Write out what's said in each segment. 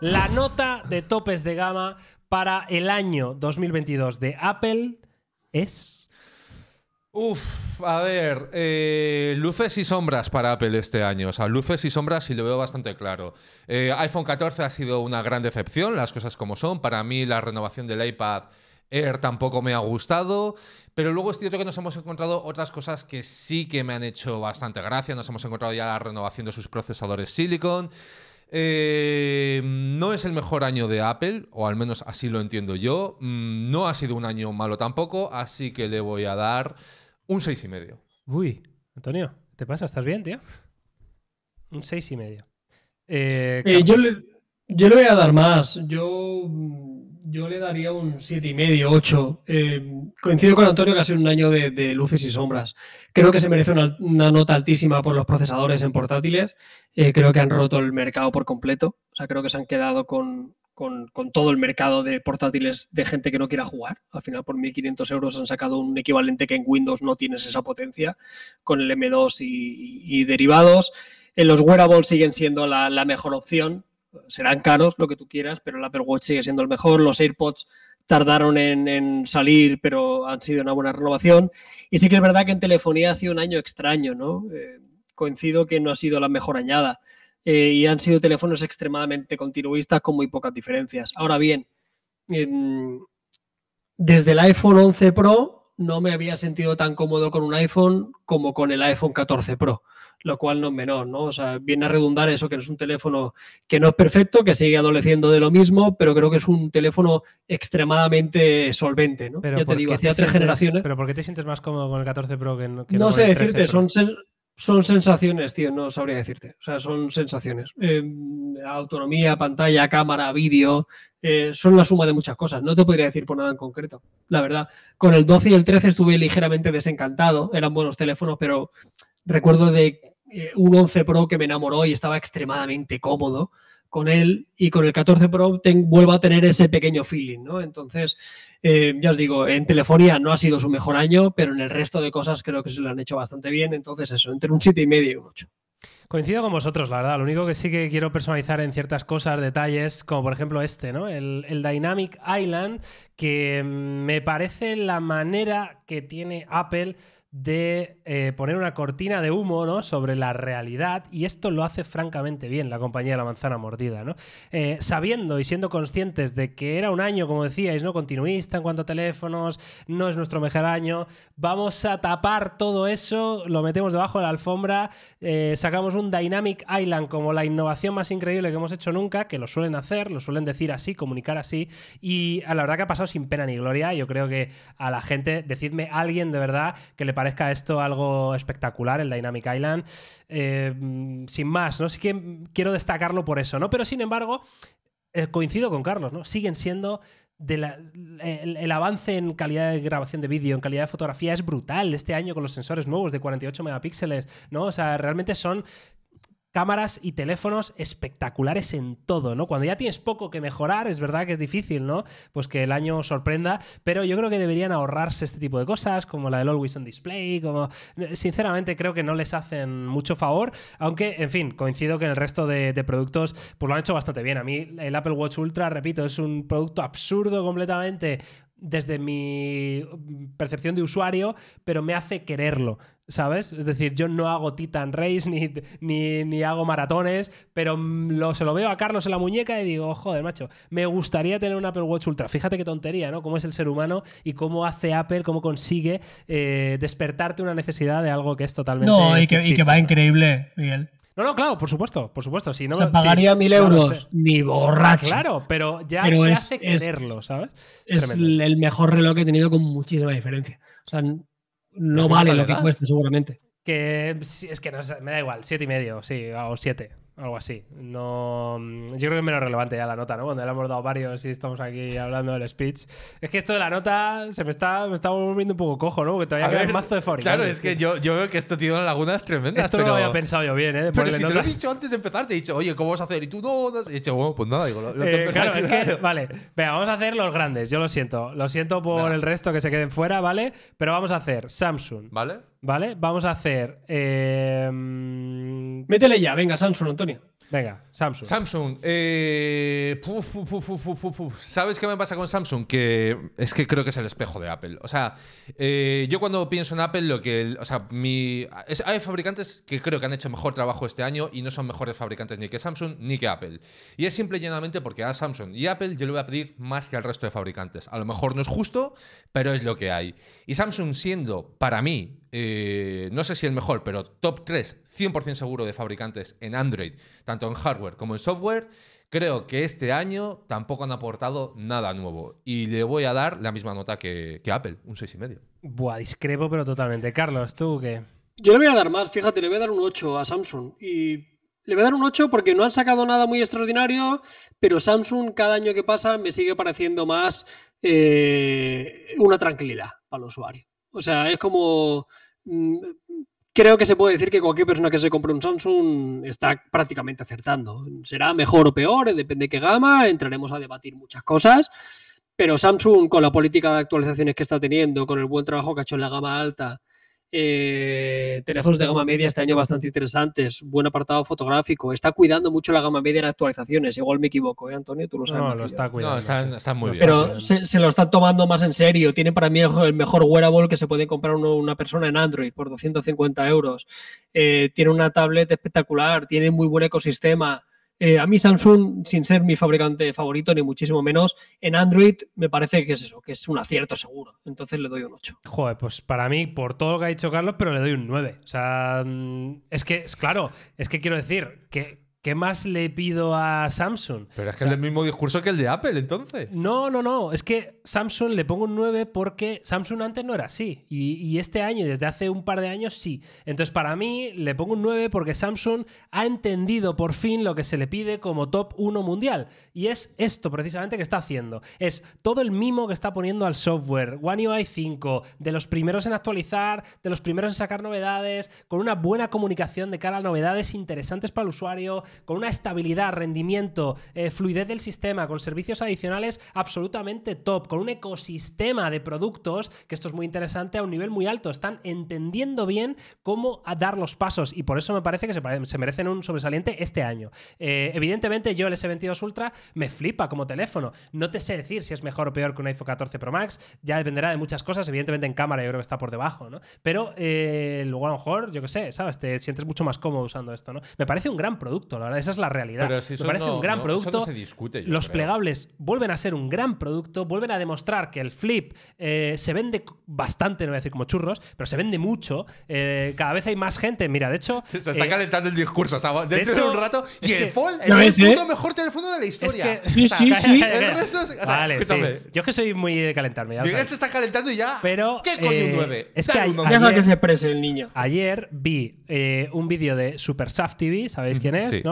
la nota de topes de gama para el año 2022 de Apple es... Uf, a ver, eh, luces y sombras para Apple este año. O sea, luces y sombras y lo veo bastante claro. Eh, iPhone 14 ha sido una gran decepción, las cosas como son. Para mí la renovación del iPad Air tampoco me ha gustado, pero luego es cierto que nos hemos encontrado otras cosas que sí que me han hecho bastante gracia. Nos hemos encontrado ya la renovación de sus procesadores Silicon. Eh, no es el mejor año de Apple, o al menos así lo entiendo yo. Mm, no ha sido un año malo tampoco, así que le voy a dar un y medio. Uy, Antonio, ¿te pasa? ¿Estás bien, tío? Un 6,5. y medio. Eh, eh, yo, yo le voy a dar más. Yo yo le daría un siete y medio, 8. Eh, coincido con Antonio que ha sido un año de, luces y sombras. Creo que se merece una, nota altísima por los procesadores en portátiles. Eh, creo que han roto el mercado por completo. O sea, creo que se han quedado con, todo el mercado de portátiles de gente que no quiera jugar. Al final, por 1.500 euros han sacado un equivalente que en Windows no tienes esa potencia, con el M2 y, derivados. En los wearables siguen siendo la, la mejor opción, serán caros, lo que tú quieras, pero el Apple Watch sigue siendo el mejor. Los AirPods tardaron en, salir, pero han sido una buena renovación. Y sí que es verdad que en telefonía ha sido un año extraño, ¿no? Eh, coincido que no ha sido la mejor añada. Eh, y han sido teléfonos extremadamente continuistas con muy pocas diferencias. Ahora bien, em, desde el iPhone 11 Pro no me había sentido tan cómodo con un iPhone como con el iPhone 14 Pro lo cual no es menor, ¿no? O sea, viene a redundar eso, que es un teléfono que no es perfecto, que sigue adoleciendo de lo mismo, pero creo que es un teléfono extremadamente solvente, ¿no? Pero ya te digo, hacía tres generaciones. Pero ¿por qué te sientes más cómodo con el 14 Pro que, que no, no sé decirte, son son sensaciones, tío, no sabría decirte. O sea, son sensaciones. Em, autonomía, pantalla, cámara, vídeo, eh, son la suma de muchas cosas. No te podría decir por nada en concreto, la verdad. Con el 12 y el 13 estuve ligeramente desencantado, eran buenos teléfonos, pero recuerdo de eh, un 11 Pro que me enamoró y estaba extremadamente cómodo con él y con el 14 Pro vuelvo a tener ese pequeño feeling, ¿no? Entonces, eh, ya os digo, en telefonía no ha sido su mejor año, pero en el resto de cosas creo que se lo han hecho bastante bien, entonces eso, entre un sitio y medio un mucho Coincido con vosotros, la verdad. Lo único que sí que quiero personalizar en ciertas cosas, detalles, como por ejemplo este, ¿no? El, el, Dynamic Island, que mm, me parece la manera que tiene Apple de eh, poner una cortina de humo ¿no? sobre la realidad y esto lo hace francamente bien la compañía de la manzana mordida. ¿no? Eh, sabiendo y siendo conscientes de que era un año, como decíais, ¿no? continuista en cuanto a teléfonos, no es nuestro mejor año, vamos a tapar todo eso, lo metemos debajo de la alfombra, eh, sacamos un Dynamic Island como la innovación más increíble que hemos hecho nunca, que lo suelen hacer, lo suelen decir así, comunicar así y a la verdad que ha pasado sin pena ni gloria. Yo creo que a la gente, decidme alguien de verdad que le parezca esto algo espectacular, el Dynamic Island. Eh, sin más, ¿no? Sí que quiero destacarlo por eso, ¿no? Pero sin embargo, eh, coincido con Carlos, ¿no? Siguen siendo el, avance en calidad de grabación de vídeo, en calidad de fotografía es brutal este año con los sensores nuevos de 48 megapíxeles, ¿no? O sea, realmente son cámaras y teléfonos espectaculares en todo, ¿no? Cuando ya tienes poco que mejorar, es verdad que es difícil, ¿no? Pues que el año sorprenda, pero yo creo que deberían ahorrarse este tipo de cosas, como la del Always on Display, como... Sinceramente creo que no les hacen mucho favor, aunque, en fin, coincido que en el resto de, de productos pues lo han hecho bastante bien. A mí el Apple Watch Ultra, repito, es un producto absurdo completamente, desde mi percepción de usuario, pero me hace quererlo. ¿Sabes? Es decir, yo no hago Titan Race ni, ni, hago maratones, pero lo, se lo veo a Carlos en la muñeca y digo, joder, macho, me gustaría tener un Apple Watch Ultra. Fíjate qué tontería, ¿no? Cómo es el ser humano y cómo hace Apple, cómo consigue eh, despertarte una necesidad de algo que es totalmente. No, y que, va increíble, Miguel. No, no, claro, por supuesto, por supuesto. Si no, pagaría mil euros, ni borracho. Claro, pero ya pero hace quererlo, ¿sabes? Es el mejor reloj que he tenido con muchísima diferencia. O sea, no vale lo que cueste seguramente. Que es que no sé, me da igual, siete y medio, sí, o siete. Algo así. No, mm, yo creo que es menos relevante ya la nota, ¿no? Cuando le hemos dado varios y estamos aquí hablando del speech. Es que esto de la nota se me está, me está volviendo un poco cojo, ¿no? Que todavía queda un mazo de fabricantes. Claro, es que yo, yo veo que esto tiene lagunas tremendas. Esto pero... no lo había pensado yo bien, ¿eh? De pero si te lo he dicho antes de empezar, te he dicho, oye, ¿cómo vas a hacer? Y tú no, no. Y he dicho, bueno, pues nada. Digo, eh, claro, es que, vale. Venga, vamos a hacer los grandes, yo lo siento. Lo siento por el resto que se queden fuera, ¿vale? Pero vamos a hacer Samsung. ¿Vale? ¿Vale? Vamos a hacer. Eh, mm, Métele ya, venga, Samsung, Antonio. Venga, Samsung. Samsung, eh, ¿sabes qué me pasa con Samsung? Que es que creo que es el espejo de Apple. O sea, eh, yo cuando pienso en Apple, lo que. O sea, hay fabricantes que creo que han hecho mejor trabajo este año y no son mejores fabricantes ni que Samsung ni que Apple. Y es simple y llanamente porque a Samsung y Apple yo le voy a pedir más que al resto de fabricantes. A lo mejor no es justo, pero es lo que hay. Y Samsung siendo, para mí, eh, no sé si el mejor, pero top 3, 100% seguro de fabricantes en Android, tanto en hardware como en software, creo que este año tampoco han aportado nada nuevo. Y le voy a dar la misma nota que, Apple, un 6,5. Buah, discrepo, pero totalmente. Carlos, ¿tú qué? Yo le voy a dar más, fíjate, le voy a dar un 8 a Samsung. Y le voy a dar un 8 porque no han sacado nada muy extraordinario, pero Samsung cada año que pasa me sigue pareciendo más eh, una tranquilidad para el usuario. O sea, es como... Mm, creo que se puede decir que cualquier persona que se compre un Samsung está prácticamente acertando. Será mejor o peor, depende de qué gama, entraremos a debatir muchas cosas, pero Samsung con la política de actualizaciones que está teniendo, con el buen trabajo que ha hecho en la gama alta, eh, teléfonos de gama media este año bastante interesantes, buen apartado fotográfico, está cuidando mucho la gama media en actualizaciones, igual me equivoco, ¿eh, Antonio? Tú lo sabes. No, lo está cuidando. No, muy bien. Pero se, lo están tomando más en serio, tiene para mí el mejor wearable que se puede comprar una persona en Android por 250 euros, eh, tiene una tablet espectacular, tiene muy buen ecosistema, eh, a mí Samsung, sin ser mi fabricante favorito, ni muchísimo menos, en Android me parece que es eso, que es un acierto seguro. Entonces le doy un 8. Joder, pues para mí, por todo lo que ha dicho Carlos, pero le doy un 9. O sea, mm, es que, es claro, es que quiero decir que ¿Qué más le pido a Samsung? Pero es que es el mismo discurso que el de Apple, entonces. No, no, no. Es que Samsung le pongo un 9 porque Samsung antes no era así. Y, y este año, desde hace un par de años, sí. Entonces, para mí, le pongo un 9 porque Samsung ha entendido por fin lo que se le pide como top 1 mundial. Y es esto precisamente que está haciendo. Es todo el mimo que está poniendo al software. One UI 5, de los primeros en actualizar, de los primeros en sacar novedades, con una buena comunicación de cara a novedades interesantes para el usuario con una estabilidad, rendimiento, eh, fluidez del sistema, con servicios adicionales absolutamente top, con un ecosistema de productos, que esto es muy interesante, a un nivel muy alto. Están entendiendo bien cómo dar los pasos y por eso me parece que se, merecen un sobresaliente este año. Eh, evidentemente yo el S22 Ultra me flipa como teléfono. No te sé decir si es mejor o peor que un iPhone 14 Pro Max, ya dependerá de muchas cosas, evidentemente en cámara yo creo que está por debajo, ¿no? Pero eh, luego a lo mejor, yo qué sé, ¿sabes? Te sientes mucho más cómodo usando esto, ¿no? Me parece un gran producto, la verdad, esa es la realidad. me parece un gran no, producto. Se discute, los plegables vuelven a ser un gran producto, vuelven a demostrar que el flip eh, se vende bastante, no voy a decir como churros, pero se vende mucho. Eh, cada vez hay más gente. Mira, de hecho. Se, está eh, calentando el discurso, de, hecho, un rato. Y el fall, el, ves, ¿eh? mejor teléfono de la historia. sí, sí, sí. El resto es, o sea, vale, Yo es que soy muy de calentarme. Miguel se está calentando y ya. Pero, ¿Qué coño un 9? Es que, Deja que se exprese el niño. Ayer vi un vídeo de Super Saft TV, ¿sabéis mm, quién es? Sí.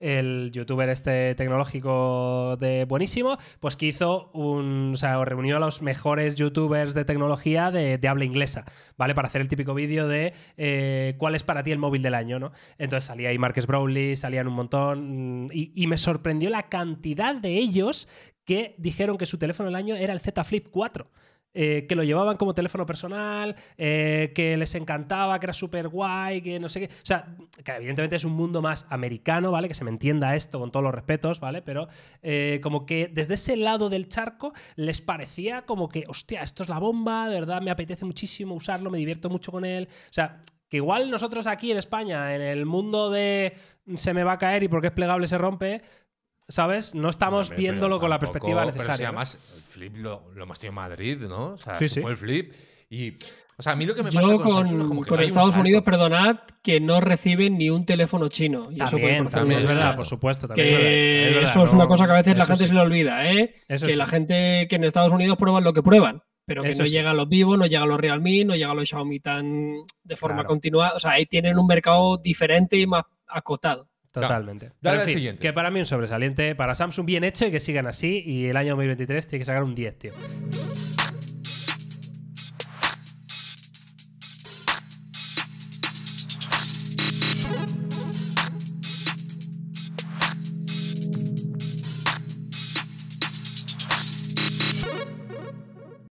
El youtuber este tecnológico de buenísimo, pues que hizo un, o sea, reunió a los mejores youtubers de tecnología de, habla inglesa, ¿vale? Para hacer el típico vídeo de eh, cuál es para ti el móvil del año, ¿no? Entonces salía ahí Marques Brownlee, salían un montón y, y me sorprendió la cantidad de ellos que dijeron que su teléfono del año era el Z Flip 4. Eh, que lo llevaban como teléfono personal, eh, que les encantaba, que era súper guay, que no sé qué. O sea, que evidentemente es un mundo más americano, ¿vale? Que se me entienda esto con todos los respetos, ¿vale? Pero eh, como que desde ese lado del charco les parecía como que, hostia, esto es la bomba, de verdad me apetece muchísimo usarlo, me divierto mucho con él. O sea, que igual nosotros aquí en España, en el mundo de se me va a caer y porque es plegable se rompe, ¿sabes? No estamos viéndolo con la perspectiva necesaria. Pero además, flip lo, lo, hemos en Madrid, ¿no? O sea, sí, fue el flip. Y, o sea, a mí lo que me pasa con, Estados Unidos, perdonad, que no reciben ni un teléfono chino. también, eso también es verdad, por supuesto. También eso es una cosa que a veces la gente se le olvida, ¿eh? que la gente que en Estados Unidos prueban lo que prueban. Pero que eso no llegan los Vivo, no llegan los Realme, no llegan los Xiaomi tan de forma continuada. continua. O sea, ahí tienen un mercado diferente y más acotado. Totalmente. Que para mí es un sobresaliente, para Samsung bien hecho y que sigan así. Y el año 2023 tiene que sacar un 10, tío.